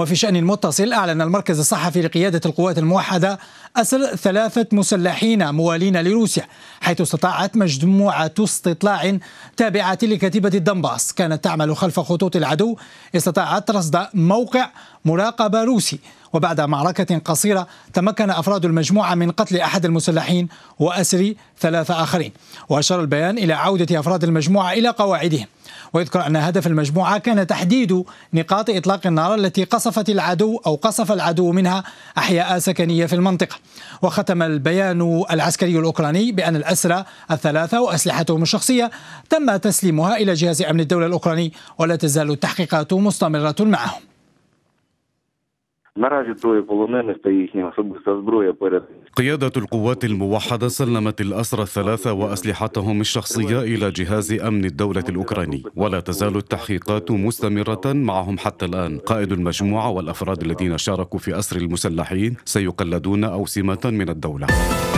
وفي شأن المتصل أعلن المركز الصحفي لقيادة القوات الموحدة أسر ثلاثة مسلحين موالين لروسيا حيث استطاعت مجموعة استطلاع تابعة لكتيبة الدنباس كانت تعمل خلف خطوط العدو استطاعت رصد موقع مراقبة روسي وبعد معركة قصيرة تمكن أفراد المجموعة من قتل أحد المسلحين وأسر ثلاثة آخرين وأشار البيان إلى عودة أفراد المجموعة إلى قواعدهم ويذكر أن هدف المجموعة كان تحديد نقاط إطلاق النار التي قصفت العدو أو قصف العدو منها أحياء سكنية في المنطقة وختم البيان العسكري الأوكراني بأن الأسرى الثلاثة وأسلحتهم الشخصية تم تسليمها إلى جهاز أمن الدولة الأوكراني ولا تزال التحقيقات مستمرة معهم Наразі троє полонених та їхня особиста зброя перед قيادة القوات الموحدة سلمت الأسرى الثلاثة وأسلحتهم الشخصية إلى جهاز أمن الدولة الأوكراني ولا تزال التحقيقات مستمرة معهم حتى الآن قائد المجموعة والأفراد الذين شاركوا في أسر المسلحين سيقلدون أوسمة من الدولة